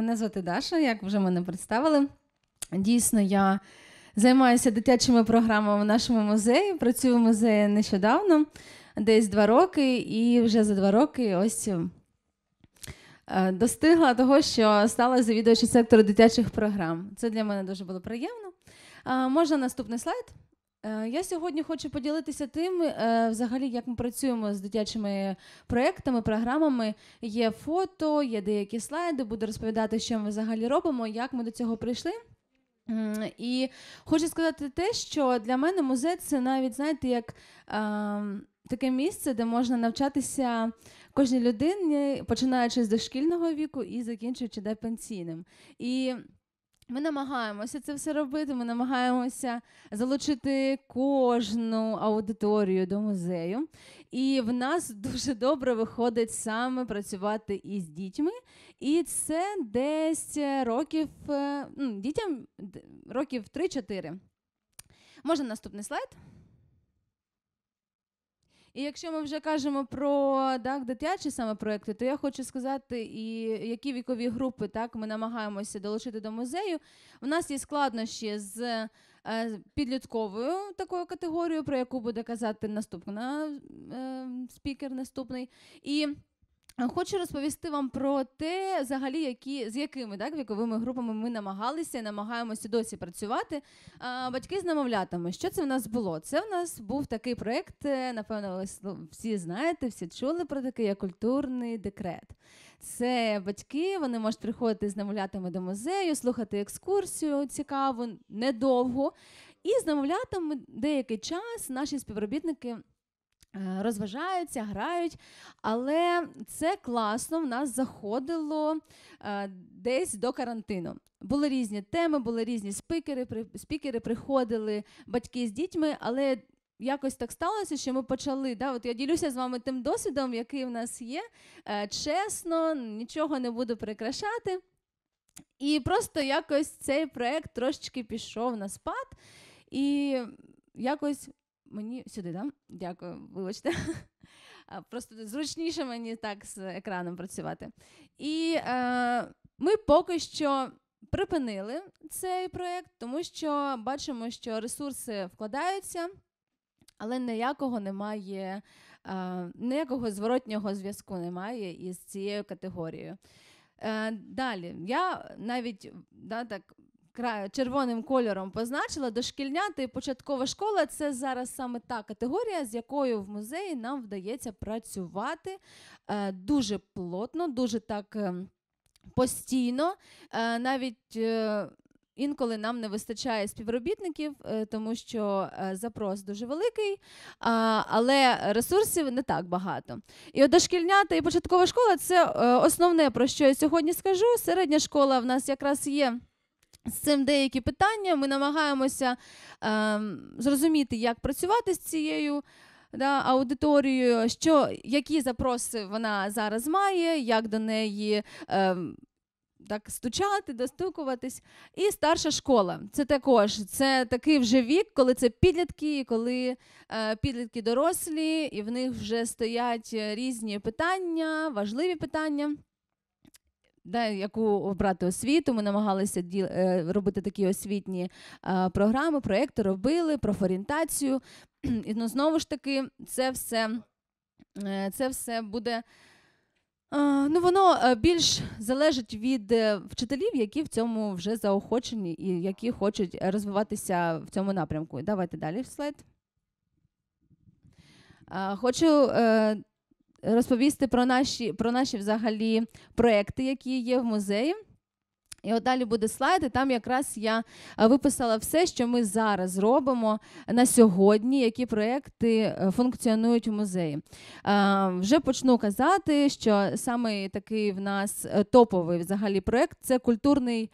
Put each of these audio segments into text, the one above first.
Мене звати Даша, як вже мене представили. Дійсно, я займаюся дитячими програмами в нашому музеї. Працюю в музеї нещодавно, десь два роки, і вже за два роки ось е, достигла того, що стала завідувачем сектору дитячих програм. Це для мене дуже було приємно. Можна наступний слайд? Е, я сьогодні хочу поділитися тим, е, взагалі, як ми працюємо з дитячими проектами, програмами. Є фото, є деякі слайди, буду розповідати, що ми взагалі робимо, як ми до цього прийшли. І хочу сказати те, що для мене музей це навіть, знаєте, як ем, таке місце, де можна навчатися кожній людині, починаючи з дошкільного віку і закінчуючи де пенсійним. І ми намагаємося це все робити. Ми намагаємося залучити кожну аудиторію до музею, і в нас дуже добре виходить саме працювати із дітьми. І це десь років е, дітям років 3-4. Можна наступний слайд? І якщо ми вже кажемо про так, дитячі саме проекти, то я хочу сказати, і які вікові групи так ми намагаємося долучити до музею. У нас є складнощі з е, підлітковою такою категорією, про яку буде казати наступна е, спікер, наступний. І Хочу розповісти вам про те, взагалі, які з якими так віковими групами ми намагалися і намагаємося досі працювати. А, Батьки з намовлятами. Що це в нас було? Це в нас був такий проект. Е, напевно, ви ну, всі знаєте, всі чули про такий як культурний декрет. Це батьки, вони можуть приходити з намовлятами до музею, слухати екскурсію цікаву, недовго. І з намовлятами деякий час наші співробітники Е, розважаються, грають, але це класно в нас заходило е, десь до карантину. Були різні теми, були різні спікери, спікери приходили батьки з дітьми, але якось так сталося, що ми почали. Да, от Я ділюся з вами тим досвідом, який в нас є. Е, чесно, нічого не буду прикрашати. І просто якось цей проект трошечки пішов на спад. І якось Мені сюди да? Дякую, вибачте. Просто зручніше мені так з екраном працювати. І е, ми поки що припинили цей проєкт, тому що бачимо, що ресурси вкладаються, але ніякого немає, е, ніякого зворотнього зв'язку немає із цією категорією. Е, Далі я навіть да, так червоним кольором позначила дошкільнята і початкова школа це зараз саме та категорія, з якою в музеї нам вдається працювати е, дуже плотно, дуже так ем, постійно. Е, навіть е, Інколи нам не вистачає співробітників, тому що запрос дуже великий, але ресурсів не так багато. І от дошкільнята і початкова школа це основне про що я сьогодні скажу. Середня школа в нас якраз є. З цим деякі питання. Ми намагаємося е, зрозуміти, як працювати з цією да, аудиторією, що, які запроси вона зараз має, як до неї. Е, так стучати, достукуватись. І старша школа. Це також це такий вже вік, коли це підлітки, коли е, підлітки дорослі, і в них вже стоять е, різні питання, важливі питання да, яку обрати освіту. Ми намагалися ді... Е, робити такі освітні е, програми, проекти робили, профорієнтацію. І ну, знову ж таки, це все, е, це все буде. Ну, воно більш залежить від вчителів, які в цьому вже заохочені і які хочуть розвиватися в цьому напрямку. Давайте далі в слайд. Хочу розповісти про наші про наші взагалі проекти, які є в музеї. І от далі буде слайд, і там якраз я е, виписала все, що ми зараз робимо на сьогодні, які проекти е, функціонують у музеї. Е, вже почну казати, що саме такий в нас топовий взагалі проект це культурний,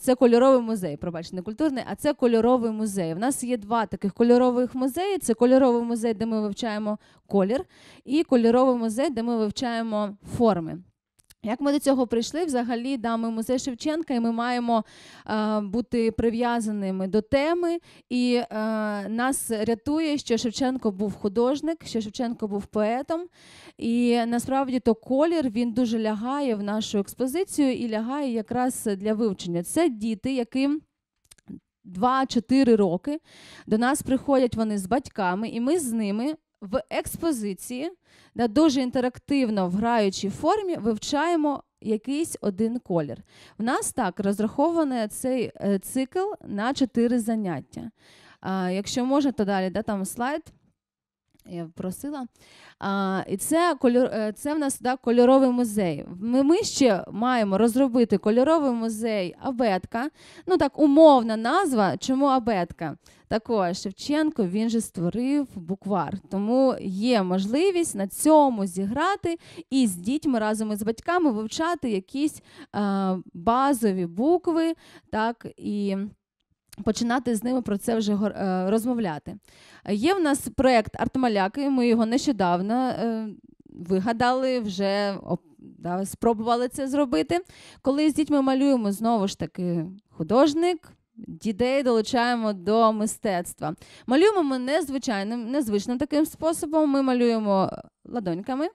це кольоровий музей. Пробачте, не культурний, а це кольоровий музей. У нас є два таких кольорових музеї: це кольоровий музей, де ми вивчаємо колір, і кольоровий музей, де ми вивчаємо форми. Як ми до цього прийшли, взагалі да, ми музей Шевченка, і ми маємо е, бути прив'язаними до теми, і е, нас рятує, що Шевченко був художник, що Шевченко був поетом. І насправді то колір він дуже лягає в нашу експозицію і лягає якраз для вивчення. Це діти, яким. 2-4 роки до нас приходять вони з батьками, і ми з ними в експозиції, да, дуже інтерактивно в граючій формі вивчаємо якийсь один колір. У нас так розрахований цей е, цикл на чотири заняття. А, Якщо можна, то далі да, там слайд. Я просила. А, І це кольор, е, це в нас да, кольоровий музей. Ми ми ще маємо розробити кольоровий музей абетка. Ну так, умовна назва. Чому абетка? Також Шевченко він же створив буквар, тому є можливість на цьому зіграти і з дітьми разом із батьками вивчати якісь е, базові букви, так і. Починати з ними про це вже е, розмовляти. Є в нас проєкт Артмаляки, ми його нещодавно е, вигадали, вже спробували це зробити. Коли з дітьми малюємо знову ж таки художник, Дідей долучаємо до мистецтва. Малюємо ми незвичайним, незвичним таким способом. Ми малюємо е, ладоньками,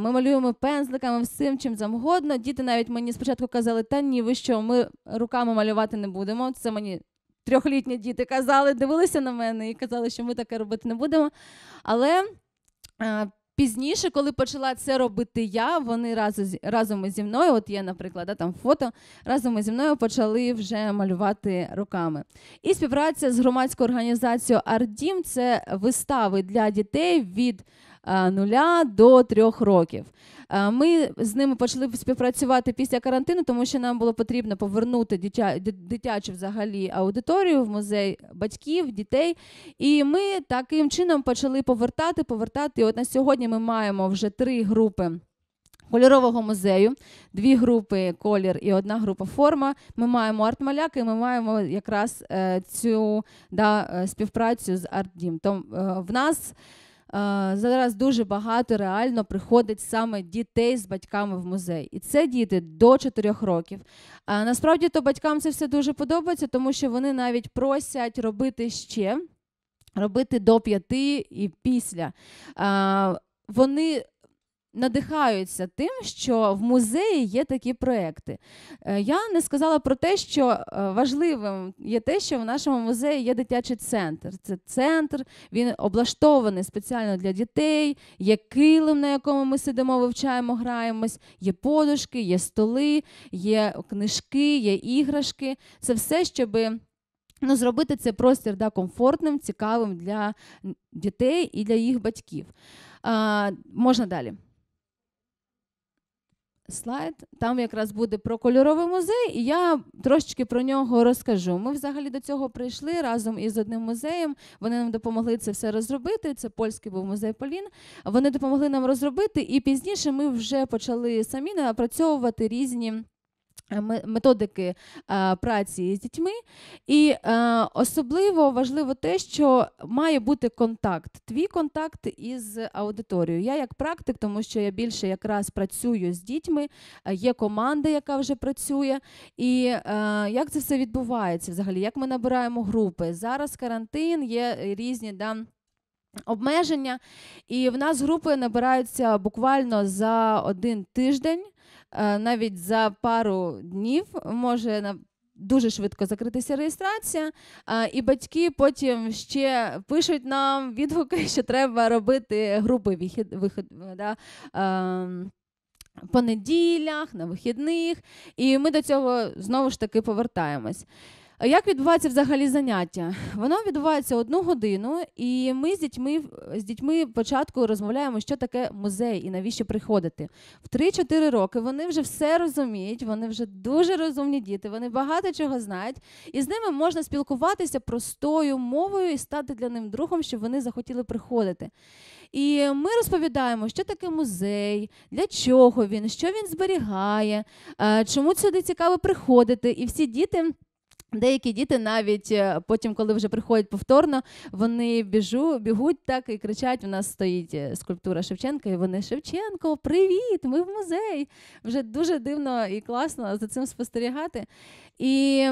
ми малюємо пензликами, всім чим завгодно. Діти навіть мені спочатку казали, та ні, ви що, ми руками малювати не будемо. Це мені трьохлітні діти казали, дивилися на мене і казали, що ми таке робити не будемо. Але е, Пізніше, коли почала це робити я, вони разом разом зі мною, от є, наприклад, да, там фото, разом зі мною почали вже малювати руками. І співпраця з громадською організацією Ардім це вистави для дітей від Е, нуля до трьох років. Е, ми з ними почали співпрацювати після карантину, тому що нам було потрібно повернути дитя, дитячу взагалі аудиторію в музей батьків, дітей. І ми таким чином почали повертати, повертати. І От на сьогодні ми маємо вже три групи. Кольорового музею, дві групи колір і одна група форма. Ми маємо арт-маляки, ми маємо якраз е, цю да, співпрацю з арт-дім. Тому в нас Е, зараз дуже багато реально приходить саме дітей з батьками в музей, і це діти до 4 років. А е, насправді то батькам це все дуже подобається, тому що вони навіть просять робити ще, робити до 5 і після. Е, вони надихаються тим, що в музеї є такі проекти. Е, я не сказала про те, що е, важливим є те, що в нашому музеї є дитячий центр. Це центр, він облаштований спеціально для дітей, є килим, на якому ми сидимо, вивчаємо, граємось, є подушки, є столи, є книжки, є іграшки. Це все, щоб Ну, зробити цей простір да, комфортним, цікавим для дітей і для їх батьків. А, Можна далі слайд. Там якраз буде про кольоровий музей, і я трошечки про нього розкажу. Ми взагалі до цього прийшли разом із одним музеєм. Вони нам допомогли це все розробити. Це польський був музей Полін. Вони допомогли нам розробити, і пізніше ми вже почали самі напрацьовувати різні. Е, методики е, праці з дітьми, і е, особливо важливо те, що має бути контакт. Твій контакт із аудиторією. Я як практик, тому що я більше якраз працюю з дітьми, е, є команда, яка вже працює. І е, як це все відбувається взагалі? Як ми набираємо групи? Зараз карантин, є різні да, обмеження, і в нас групи набираються буквально за один тиждень. Е, навіть за пару днів може Дуже швидко закритися реєстрація, е, і батьки потім ще пишуть нам відгуки, що треба робити групи вихід, вихід да, ем, по неділях, на вихідних. І ми до цього знову ж таки повертаємось. Як відбувається взагалі заняття? Воно відбувається одну годину, і ми з дітьми з дітьми початку розмовляємо, що таке музей і навіщо приходити. В 3-4 роки вони вже все розуміють, вони вже дуже розумні діти, вони багато чого знають, і з ними можна спілкуватися простою мовою і стати для них другом, щоб вони захотіли приходити. І ми розповідаємо, що таке музей, для чого він, що він зберігає, е, чому сюди цікаво приходити, і всі діти. Деякі діти навіть е, потім, коли вже приходять повторно, вони біжу, бігуть так і кричать: у нас стоїть е, скульптура Шевченка, і вони Шевченко, привіт! Ми в музей! Вже дуже дивно і класно за цим спостерігати. І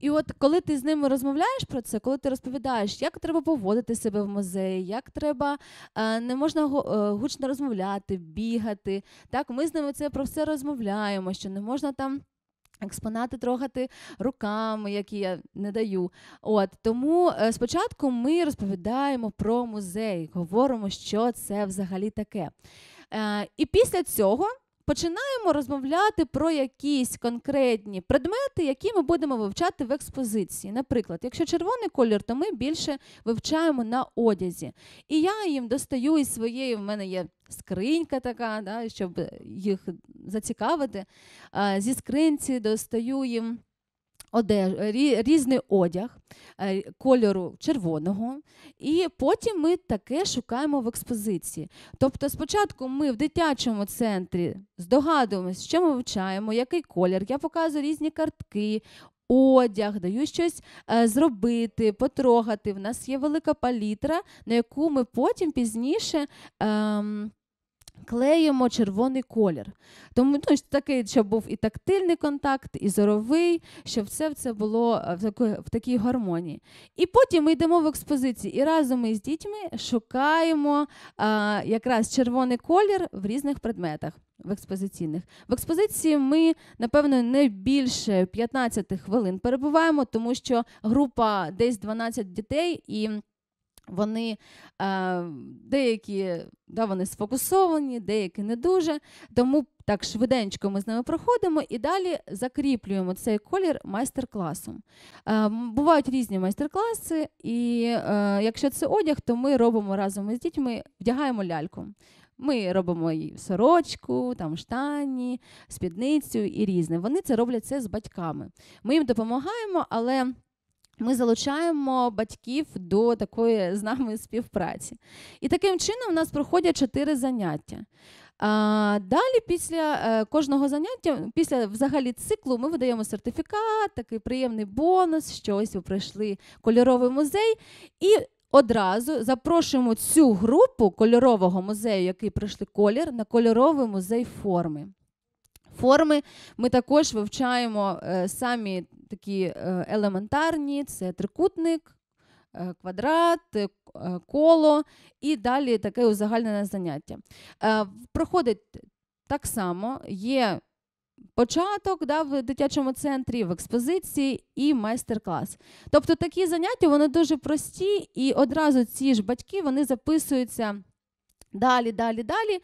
і от коли ти з ними розмовляєш про це, коли ти розповідаєш, як треба поводити себе в музеї, як треба е, не можна гучно розмовляти, бігати. Так, ми з ними це про все розмовляємо, що не можна там. Експонати трогати руками, які я не даю. От Тому е, спочатку ми розповідаємо про музей, говоримо, що це взагалі таке. Е, і після цього починаємо розмовляти про якісь конкретні предмети, які ми будемо вивчати в експозиції. Наприклад, якщо червоний колір, то ми більше вивчаємо на одязі. І я їм достаю із своєї, в мене є скринька така, да, щоб їх зацікавити. Зі скринці достаю їм одеж... різний одяг е, кольору червоного, і потім ми таке шукаємо в експозиції. Тобто, спочатку ми в дитячому центрі здогадуємося, що ми вчаємо, який колір. Я показую різні картки. Одяг, даю щось е, зробити, потрогати. В нас є велика палітра, на яку ми потім пізніше. Ем клеїмо червоний колір. Тому ну, такий, щоб був і тактильний контакт, і зоровий, щоб все це було е, в такій, в такій гармонії. І потім ми йдемо в експозиції і разом із дітьми шукаємо а, е, якраз червоний колір в різних предметах. В експозиційних в експозиції ми напевно не більше 15 хвилин перебуваємо, тому що група десь 12 дітей і. Вони е, деякі да, вони сфокусовані, деякі не дуже. Тому так швиденько ми з ними проходимо і далі закріплюємо цей колір майстер-класом. Е, бувають різні майстер-класи, і е, якщо це одяг, то ми робимо разом із дітьми, вдягаємо ляльку. Ми робимо і сорочку, там штані, спідницю і різне. Вони це роблять це з батьками. Ми їм допомагаємо, але ми залучаємо батьків до такої з нами співпраці. І таким чином у нас проходять чотири заняття. А Далі, після е, кожного заняття, після взагалі циклу, ми видаємо сертифікат, такий приємний бонус, що ось ви пройшли кольоровий музей. І одразу запрошуємо цю групу кольорового музею, який пройшли колір, на кольоровий музей форми. Форми ми також вивчаємо е, самі такі е, елементарні: це трикутник, е, квадрат, е, коло і далі таке узагальнене заняття. Проходить так само, є початок да, в дитячому центрі, в експозиції і майстер-клас. Тобто такі заняття вони дуже прості, і одразу ці ж батьки вони записуються. Далі, далі, далі.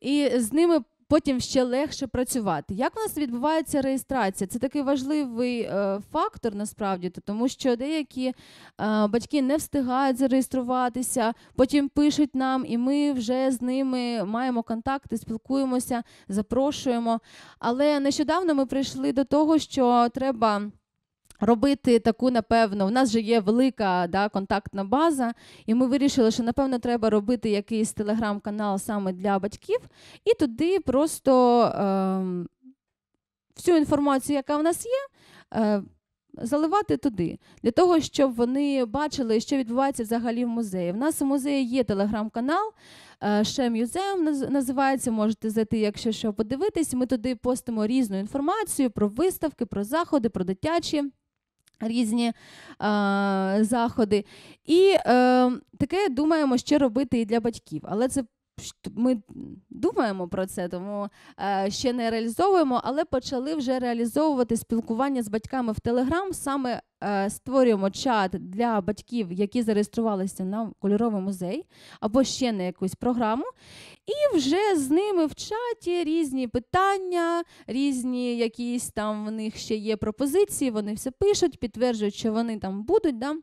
І з ними потім ще легше працювати. Як у нас відбувається реєстрація? Це такий важливий е, фактор насправді, тому що деякі е, батьки не встигають зареєструватися, потім пишуть нам, і ми вже з ними маємо контакти, спілкуємося, запрошуємо. Але нещодавно ми прийшли до того, що треба. Робити таку, напевно, у нас же є велика да, контактна база, і ми вирішили, що напевно треба робити якийсь телеграм-канал саме для батьків, і туди просто е, всю інформацію, яка в нас є, е, заливати туди, для того, щоб вони бачили, що відбувається взагалі в музеї. В нас у музеї є телеграм-канал, е, ще мюзеєм називається. Можете зайти, якщо що подивитись. Ми туди постимо різну інформацію про виставки, про заходи, про дитячі різні е, заходи. І е, таке думаємо ще робити і для батьків, але це. Ми думаємо про це, тому е, ще не реалізовуємо, але почали вже реалізовувати спілкування з батьками в Телеграм. Саме е, створюємо чат для батьків, які зареєструвалися на кольоровий музей або ще на якусь програму і вже з ними в чаті різні питання, різні якісь там в них ще є пропозиції, вони все пишуть, підтверджують, що вони там будуть. Да?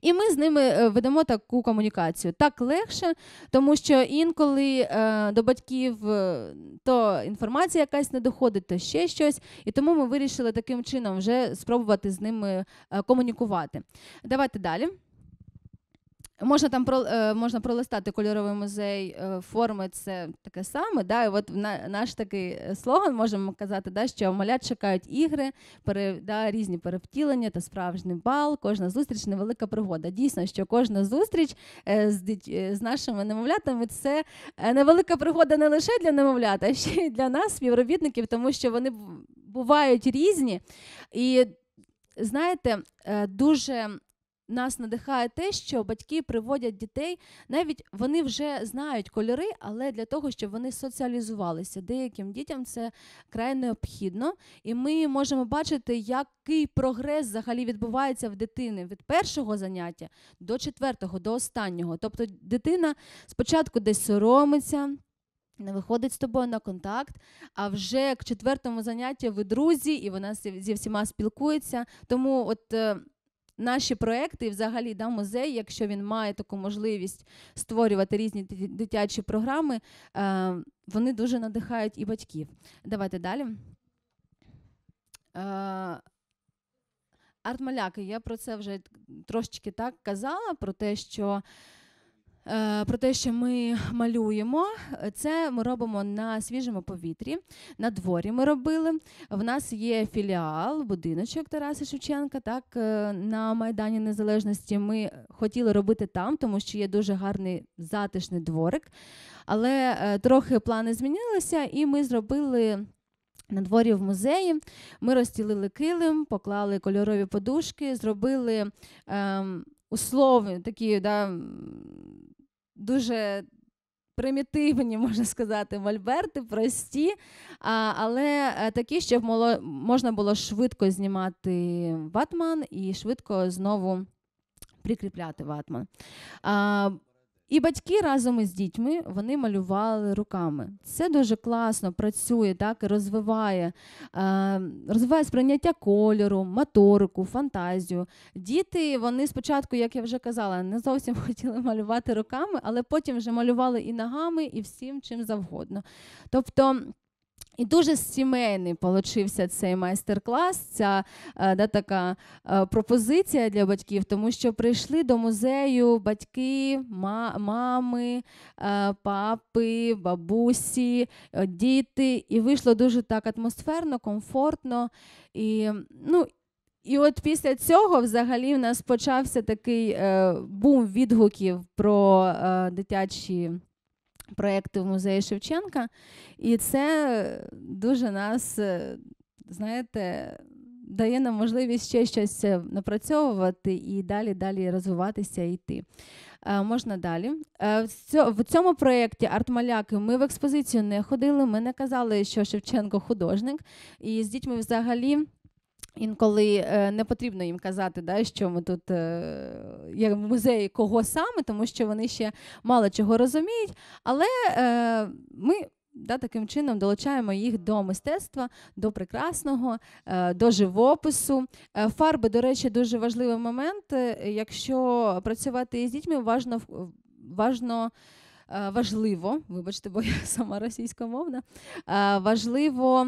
І ми з ними е, ведемо таку комунікацію. Так легше, тому що інколи е, до батьків е, то інформація якась не доходить, то ще щось. І тому ми вирішили таким чином вже спробувати з ними комунікувати. Давайте далі. Можна там про е, можна пролистати кольоровий музей е, форми, це таке саме. Да? І от наш такий е, слоган можемо казати, да, що малят чекають ігри, пере, да, різні перевтілення та справжній бал. Кожна зустріч невелика пригода. Дійсно, що кожна зустріч з з нашими немовлятами це невелика пригода не лише для немовлят, а ще й для нас, співробітників, тому що вони бувають різні. І знаєте, дуже. Нас надихає те, що батьки приводять дітей, навіть вони вже знають кольори, але для того, щоб вони соціалізувалися. Деяким дітям це край необхідно, і ми можемо бачити, який прогрес взагалі відбувається в дитини від першого заняття до четвертого, до останнього. Тобто дитина спочатку десь соромиться. Не виходить з тобою на контакт, а вже к четвертому занятті ви друзі, і вона зі всіма спілкується. Тому от е, наші проекти, і взагалі да, музей, якщо він має таку можливість створювати різні дитячі програми, е, вони дуже надихають і батьків. Давайте далі. Е, Артмаляки, я про це вже трошечки так казала, про те, що Е, про те, що ми малюємо, це ми робимо на свіжому повітрі. На дворі ми робили. В нас є філіал, будиночок Тараса Шевченка. Так е, на Майдані Незалежності ми хотіли робити там, тому що є дуже гарний затишний дворик. Але е, трохи плани змінилися, і ми зробили. На дворі в музеї ми розстілили килим, поклали кольорові подушки, зробили. Ем, условні такі да, дуже примітивні, можна сказати, мольберти, прості, але е, такі, щоб можна було швидко знімати ватман і швидко знову прикріпляти ватман. І батьки разом із дітьми вони малювали руками. Це дуже класно працює, так і розвиває е, розвиває сприйняття кольору, моторику, фантазію. Діти вони спочатку, як я вже казала, не зовсім хотіли малювати руками, але потім вже малювали і ногами, і всім чим завгодно. Тобто. І дуже сімейний получився цей майстер-клас, ця е, да, така е, пропозиція для батьків, тому що прийшли до музею батьки, мами, е, папи, бабусі, діти, і вийшло дуже так атмосферно, комфортно. І, ну, і от після цього взагалі в нас почався такий бум відгуків про дитячі проєкти в музеї Шевченка. І це дуже нас, е, знаєте, дає нам можливість ще щось е, напрацьовувати і далі далі розвиватися і йти. Е, можна далі. В цьому проєкті Артмаляки ми в експозицію не ходили. Ми не казали, що Шевченко художник, і з дітьми взагалі. Інколи е, не потрібно їм казати, да, що ми тут як е, в музеї кого саме, тому що вони ще мало чого розуміють. Але е, ми да, таким чином долучаємо їх до мистецтва, до прекрасного, до живопису. Фарби, до речі, дуже важливий момент. Якщо працювати із дітьми, важно важно. Важливо, вибачте, бо я сама російськомовна, важливо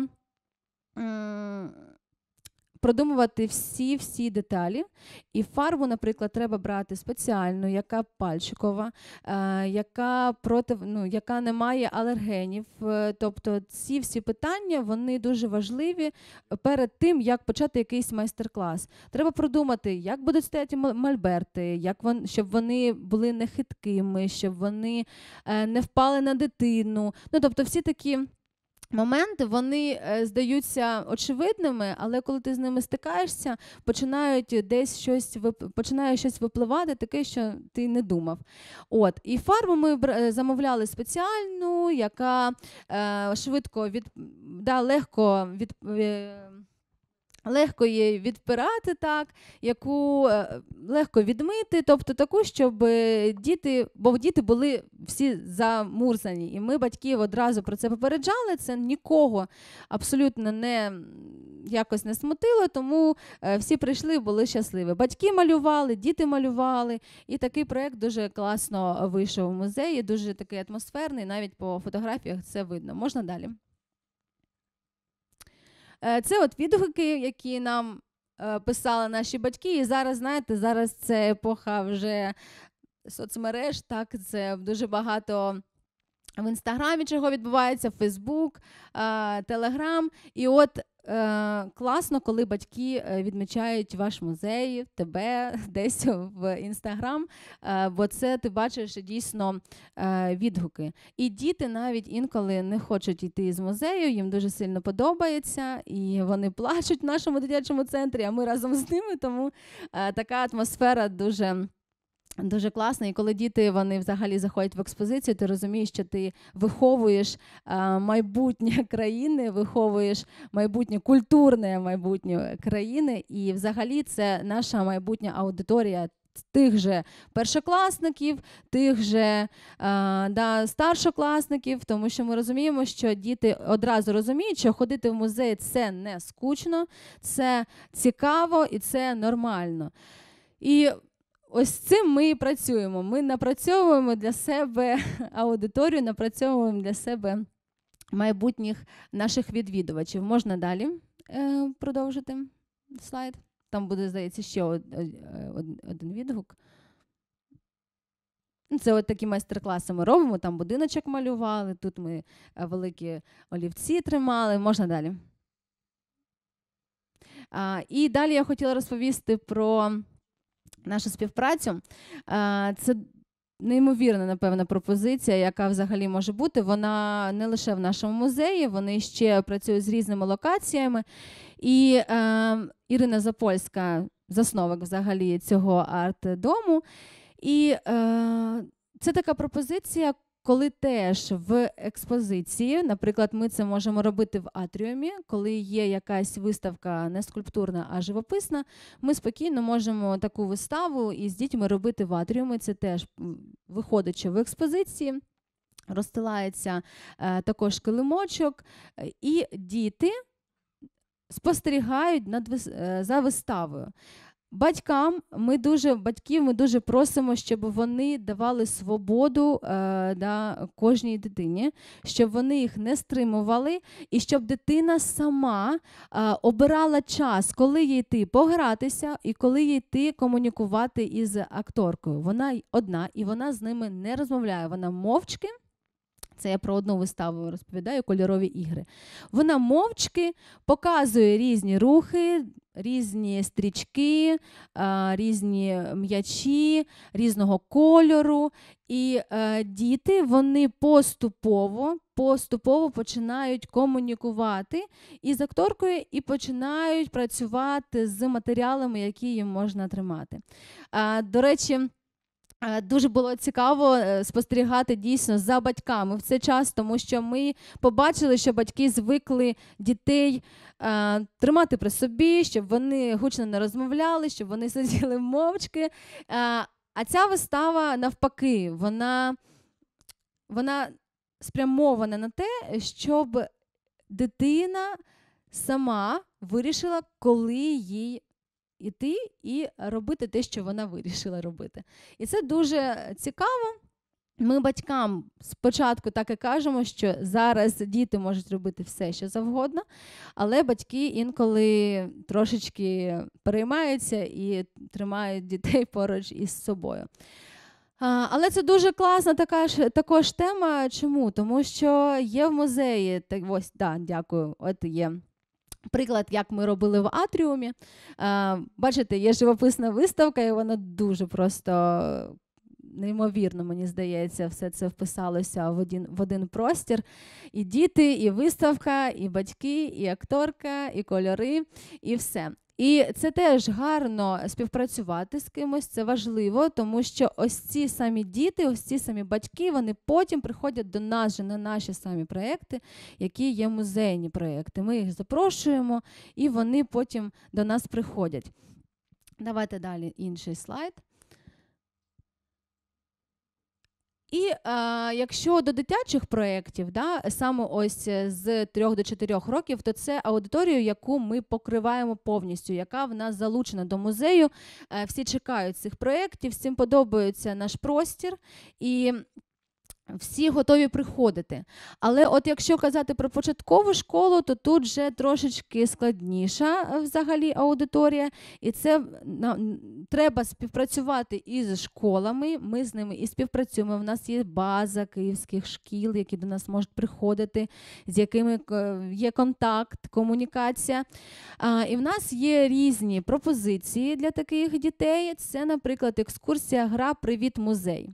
продумувати всі-всі деталі. І фарбу, наприклад, треба брати спеціальну, яка пальчикова, е, яка проти, ну, яка не має алергенів. Е, тобто ці всі питання вони дуже важливі перед тим, як почати якийсь майстер-клас. Треба продумати, як будуть стояти мольберти, як вон, щоб вони були не хиткими, щоб вони е, не впали на дитину. Ну, Тобто всі такі Моменти вони е, здаються очевидними, але коли ти з ними стикаєшся, починають десь щось починає щось випливати, таке, що ти не думав. От і фарбу ми е, замовляли спеціальну, яка е, швидко від да, легко від. Легко її відпирати так, яку е, легко відмити, тобто таку, щоб е, діти, бо діти були всі замурзані, і ми батьки одразу про це попереджали. Це нікого абсолютно не якось не смутило, тому е, всі прийшли, були щасливі. Батьки малювали, діти малювали, і такий проект дуже класно вийшов у музеї. Дуже такий атмосферний. Навіть по фотографіях це видно. Можна далі. Е, це от відгуки, які нам е, писали наші батьки. І зараз, знаєте, зараз це епоха вже соцмереж, так, це дуже багато. В інстаграмі чого відбувається, Фейсбук, е, Телеграм. І от Е, класно, коли батьки е, відмічають ваш музей, тебе десь в інстаграм, е, бо це ти бачиш дійсно відгуки. І діти навіть інколи не хочуть йти з музею, їм дуже сильно подобається, і вони плачуть в нашому дитячому центрі. А ми разом з ними. Тому така атмосфера дуже. Дуже класно, і коли діти вони взагалі заходять в експозицію, ти розумієш, що ти виховуєш е, майбутнє країни, виховуєш майбутнє культурне майбутнє країни, і взагалі це наша майбутня аудиторія. Тих же першокласників, тих же а, е, да, старшокласників, тому що ми розуміємо, що діти одразу розуміють, що ходити в музей це не скучно, це цікаво і це нормально. І Ось цим ми і працюємо. Ми напрацьовуємо для себе аудиторію, напрацьовуємо для себе майбутніх наших відвідувачів. Можна далі е, продовжити слайд. Там буде, здається, ще один відгук. Це от такі майстер-класи ми робимо. Там будиночок малювали, тут ми е, великі олівці тримали. Можна далі. А, І далі я хотіла розповісти про нашу співпрацю. Це Неймовірна, напевно, пропозиція, яка взагалі може бути. Вона не лише в нашому музеї, вони ще працюють з різними локаціями. І е, Ірина Запольська, засновник взагалі цього арт-дому. І е, це така пропозиція, коли теж в експозиції, наприклад, ми це можемо робити в атріумі, коли є якась виставка не скульптурна, а живописна, ми спокійно можемо таку виставу із дітьми робити в атріумі. Це теж виходячи в експозиції. Розстилається е, також килимочок, і діти спостерігають над, е, за виставою. Батькам ми дуже батьків ми дуже просимо, щоб вони давали свободу е, да, кожній дитині, щоб вони їх не стримували, і щоб дитина сама е, обирала час, коли їй йти погратися і коли їй йти комунікувати із акторкою. Вона одна і вона з ними не розмовляє. Вона мовчки. Це я про одну виставу розповідаю кольорові ігри. Вона мовчки показує різні рухи, різні стрічки, різні м'ячі, різного кольору. І е, діти вони поступово поступово починають комунікувати із акторкою і починають працювати з матеріалами, які їм можна тримати. До речі, Е, дуже було цікаво е, спостерігати дійсно за батьками в цей час, тому що ми побачили, що батьки звикли дітей е, тримати при собі, щоб вони гучно не розмовляли, щоб вони сиділи мовчки. Е, а ця вистава навпаки, вона, вона спрямована на те, щоб дитина сама вирішила, коли їй іти і робити те, що вона вирішила робити. І це дуже цікаво. Ми батькам спочатку так і кажемо, що зараз діти можуть робити все, що завгодно, але батьки інколи трошечки переймаються і тримають дітей поруч із собою. Але це дуже класна така ж також тема. Чому? Тому що є в музеї так ось да, дякую, от є Приклад, як ми робили в Атріумі. Е, бачите, є живописна виставка, і вона дуже просто неймовірно, мені здається, все це вписалося в один в один простір. І діти, і виставка, і батьки, і акторка, і кольори, і все. І це теж гарно співпрацювати з кимось, це важливо, тому що ось ці самі діти, ось ці самі батьки, вони потім приходять до нас же на наші самі проекти, які є музейні проекти. Ми їх запрошуємо і вони потім до нас приходять. Давайте далі інший слайд. І а, е, якщо до дитячих проєктів, да, саме ось е, з 3 до 4 років, то це аудиторію, яку ми покриваємо повністю, яка в нас залучена до музею. Е, всі чекають цих проєктів, всім подобається наш простір. І всі готові приходити. Але от якщо казати про початкову школу, то тут вже трошечки складніша е, взагалі аудиторія, і це нам треба співпрацювати із школами. Ми з ними і співпрацюємо. У нас є база київських шкіл, які до нас можуть приходити, з якими е, є контакт, комунікація. А, І в нас є різні пропозиції для таких дітей. Це, наприклад, екскурсія, гра Привіт музей.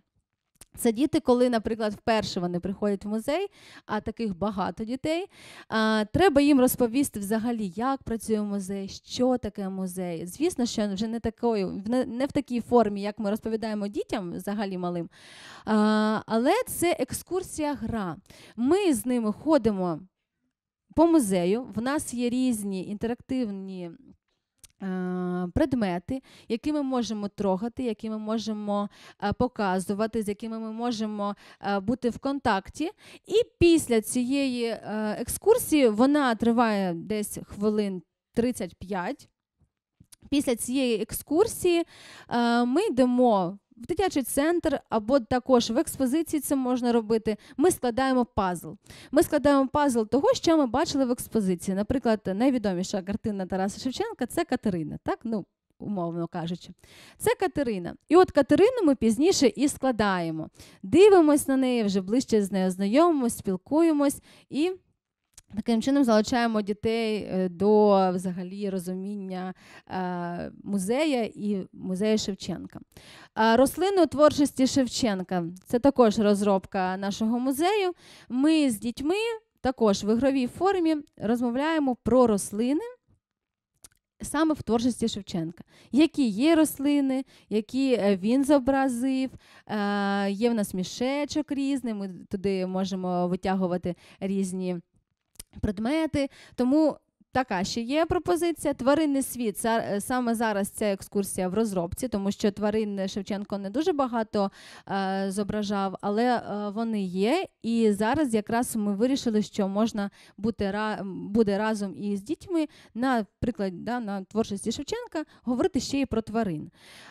Це діти, коли, наприклад, вперше вони приходять в музей, а таких багато дітей. А, Треба їм розповісти взагалі, як працює музей, що таке музей. Звісно, що вже не такою, не в такій формі, як ми розповідаємо дітям взагалі малим. А, Але це екскурсія гра. Ми з ними ходимо по музею, в нас є різні інтерактивні. Е, предмети, які ми можемо трогати, які ми можемо е, показувати, з якими ми можемо е, бути в контакті. І після цієї екскурсії вона триває десь хвилин 35. Після цієї екскурсії ми йдемо в дитячий центр або також в експозиції це можна робити. Ми складаємо пазл. Ми складаємо пазл того, що ми бачили в експозиції. Наприклад, найвідоміша картина Тараса Шевченка це Катерина. так? Ну, Умовно кажучи, це Катерина. І от Катерину ми пізніше і складаємо. Дивимось на неї, вже ближче з нею знайомимось, спілкуємось і Таким чином залучаємо дітей е, до взагалі розуміння е, музея і музею Шевченка. Рослини у творчості Шевченка це також розробка нашого музею. Ми з дітьми також в ігровій формі розмовляємо про рослини. Саме в творчості Шевченка, які є рослини, які е, він зобразив, є в нас мішечок різний, ми туди можемо витягувати різні предмети. Тому Така ще є пропозиція. Тваринний світ е, саме зараз ця екскурсія в розробці, тому що тварин Шевченко не дуже багато е, зображав, але е, вони є. І зараз якраз ми вирішили, що можна бути буде разом із дітьми, наприклад, да, на творчості Шевченка, говорити ще й про тварин.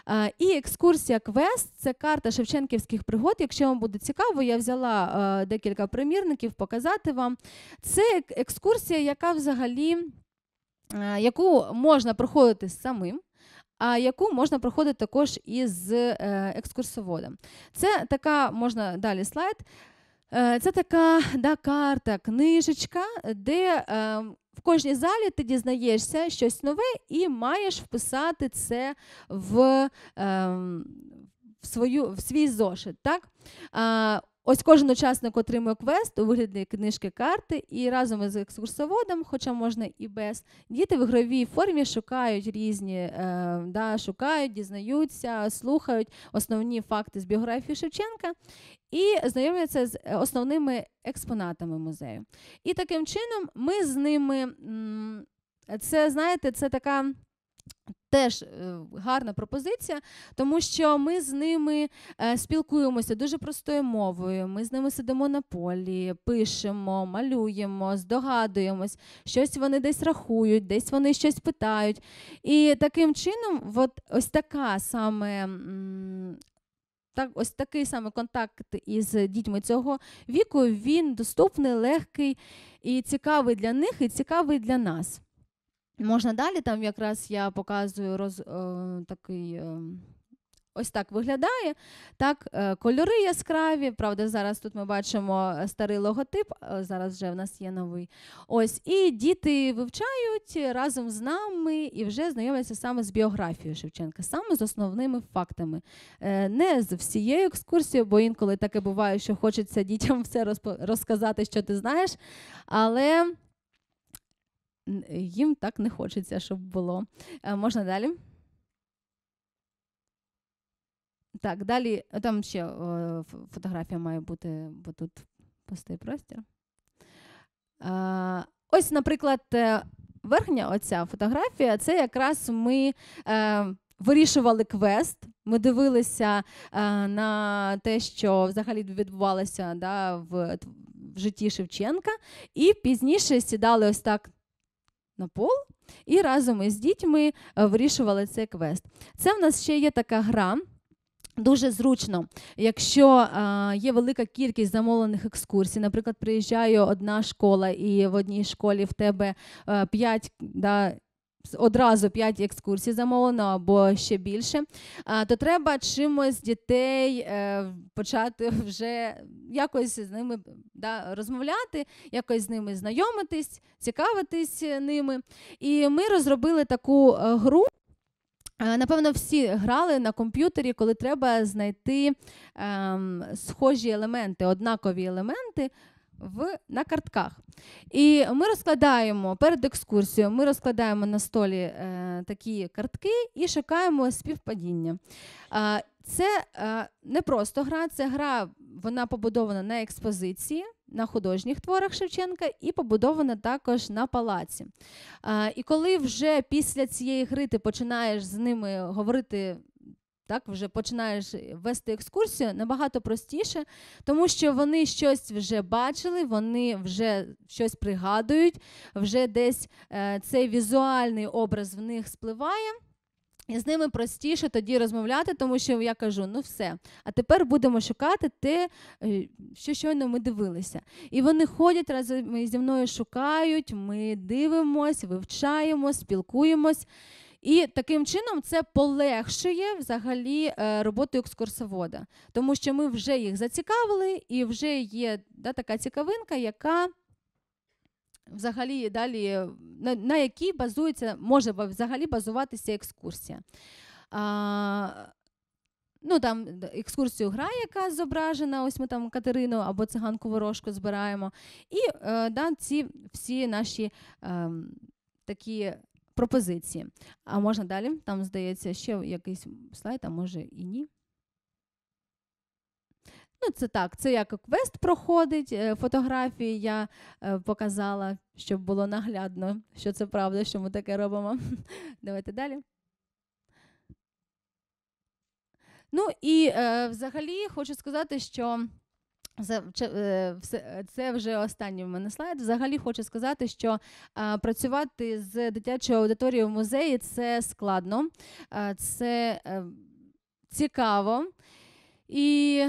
Е, і екскурсія Квест це карта Шевченківських пригод. Якщо вам буде цікаво, я взяла е, декілька примірників показати вам. Це е, екскурсія, яка взагалі. Е, яку можна проходити самим. А яку можна проходити також із е, екскурсоводом. Це така, можна далі слайд. Е, це така да, карта, книжечка, де в кожній залі ти дізнаєшся щось нове і маєш вписати це в ем, в, свою, в свій зошит. Так? Ось кожен учасник отримує квест у вигляді книжки карти, і разом із екскурсоводом, хоча можна і без, діти в ігровій формі шукають різні, е, да, шукають, дізнаються, слухають основні факти з біографії Шевченка і знайомляться з е, основними експонатами музею. І таким чином ми з ними це знаєте, це така. Теж е, гарна пропозиція, тому що ми з ними е, спілкуємося дуже простою мовою. Ми з ними сидимо на полі, пишемо, малюємо, здогадуємось, щось вони десь рахують, десь вони щось питають. І таким чином, от ось така саме. Так, ось такий саме контакт із дітьми цього віку він доступний, легкий і цікавий для них, і цікавий для нас. Можна далі, там якраз я показую роз, о, е, такий. О, ем, Ось так виглядає. Так, е, Кольори яскраві. Правда, зараз тут ми бачимо е, старий логотип, зараз вже в нас є новий. Ось, І діти вивчають разом з нами і вже знайомляться саме з біографією Шевченка, саме з основними фактами. Не з всією екскурсією, бо інколи таке буває, що хочеться дітям все розказати, що ти знаєш. Але їм так не хочеться, щоб було. Е, можна далі? Так, далі, е, там ще е, фотографія має бути, бо тут пустий простір. ось, наприклад, верхня оця фотографія це якраз ми вирішували квест. Ми дивилися на те, що взагалі відбувалося да, в житті Шевченка, і пізніше сідали ось так на пол і разом із дітьми е, вирішували цей квест. Це в нас ще є така гра. Дуже зручно, якщо а, е, є велика кількість замовлених екскурсій, наприклад, приїжджає одна школа, і в одній школі в тебе е, п'ять да, одразу 5 екскурсій замовлено або ще більше, то треба чимось дітей е, почати вже якось з ними да, розмовляти, якось з ними знайомитись, цікавитись е, ними. І ми розробили таку е, гру. Напевно, всі грали на комп'ютері, коли треба знайти ем, схожі елементи, однакові елементи в, на картках. І ми розкладаємо перед екскурсією, ми розкладаємо на столі е, такі картки і шукаємо співпадіння. Е, це е, не просто гра, це гра вона побудована на експозиції, на художніх творах Шевченка і побудована також на палаці. Е, і коли вже після цієї гри ти починаєш з ними говорити так, вже починаєш е, вести екскурсію набагато простіше, тому що вони щось вже бачили, вони вже щось пригадують, вже десь е, цей візуальний образ в них спливає, і з ними простіше тоді розмовляти, тому що я кажу, ну все. А тепер будемо шукати те, е, що щойно ми дивилися. І вони ходять разом зі мною шукають, ми дивимось, вивчаємо, спілкуємось. І таким чином це полегшує взагалі е, роботу екскурсовода, тому що ми вже їх зацікавили, і вже є да, така цікавинка, яка взагалі далі, на, на якій базується, може взагалі базуватися екскурсія. А, Ну там екскурсію гра, яка зображена, ось ми там Катерину або циганку ворожку збираємо. І е, да, ці всі наші е, такі пропозиції. А можна далі? Там, здається, ще якийсь слайд, а може і ні. Ну, це так, це як квест проходить. Е, фотографії я е, показала, щоб було наглядно, що це правда, що ми таке робимо. Давайте далі. Ну і е, взагалі хочу сказати, що. Е, це вже останній в мене слайд. Взагалі хочу сказати, що працювати з дитячою аудиторією в музеї це складно, це е, цікаво. І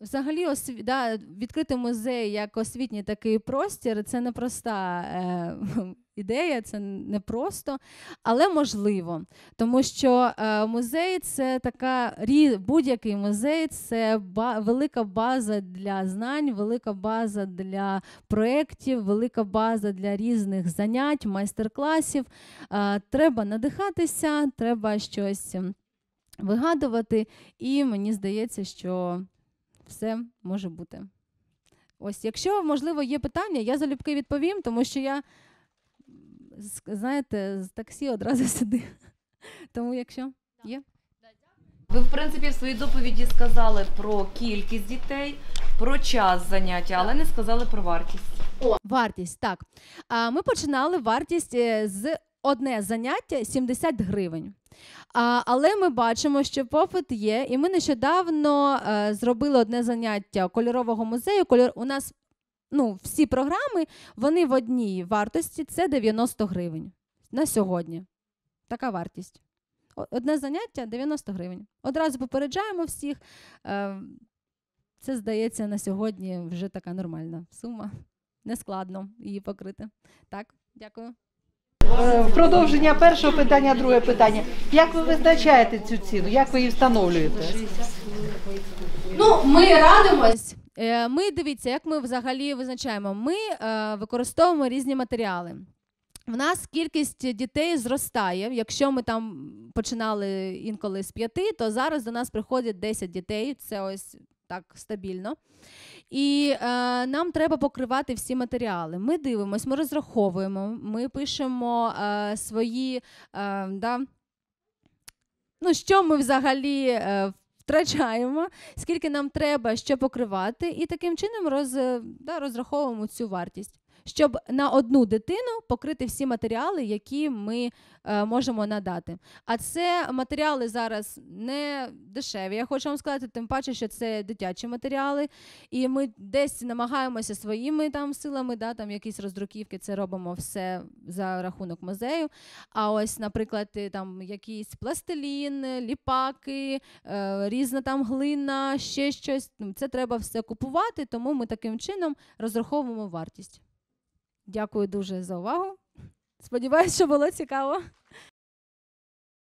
взагалі осві... да, відкрити музей як освітній такий простір це непроста. Е, ідея, це не просто, але можливо. Тому що е, музей це така будь-який музей це велика база для знань, велика база для проєктів, велика база для різних занять, майстер-класів. Е, треба надихатися, треба щось вигадувати, і мені здається, що все може бути. Ось, якщо можливо є питання, я залюбки відповім, тому що я знаєте, з таксі одразу сюди. Тому якщо є. Ви, в принципі, в своїй доповіді сказали про кількість дітей, про час заняття, але не сказали про вартість. Вартість, так. Ми починали вартість е, з одне заняття 70 гривень. Але ми бачимо, що попит є, і ми нещодавно е, зробили одне заняття кольорового музею. У нас ну, всі програми, вони в одній вартості це 90 гривень на сьогодні. Така вартість. Одне заняття 90 гривень. Одразу попереджаємо всіх. Е, це, здається, на сьогодні вже така нормальна сума. Нескладно її покрити. Так, дякую. Е, продовження першого питання, друге питання. Як ви визначаєте цю ціну? Як ви її встановлюєте? Ну, ми радимось. Е, ми дивіться, як ми взагалі визначаємо. Ми е, використовуємо різні матеріали. В нас кількість дітей зростає. Якщо ми там починали інколи з п'яти, то зараз до нас приходять 10 дітей. Це ось так стабільно. І е, нам треба покривати всі матеріали. Ми дивимося, ми розраховуємо, ми пишемо е, свої. Е, да, Ну, що ми взагалі е, втрачаємо, скільки нам треба що покривати, і таким чином роз, е, да, розраховуємо цю вартість щоб на одну дитину покрити всі матеріали, які ми е, можемо надати. А це матеріали зараз не дешеві. Я хочу вам сказати, тим паче, що це дитячі матеріали, і ми десь намагаємося своїми там силами, да, там якісь роздруківки, це робимо все за рахунок музею. А ось, наприклад, там якийсь пластилін, ліпаки, е, різна там глина, ще щось. Це треба все купувати, тому ми таким чином розраховуємо вартість. Дякую дуже за увагу. Сподіваюсь, що було цікаво.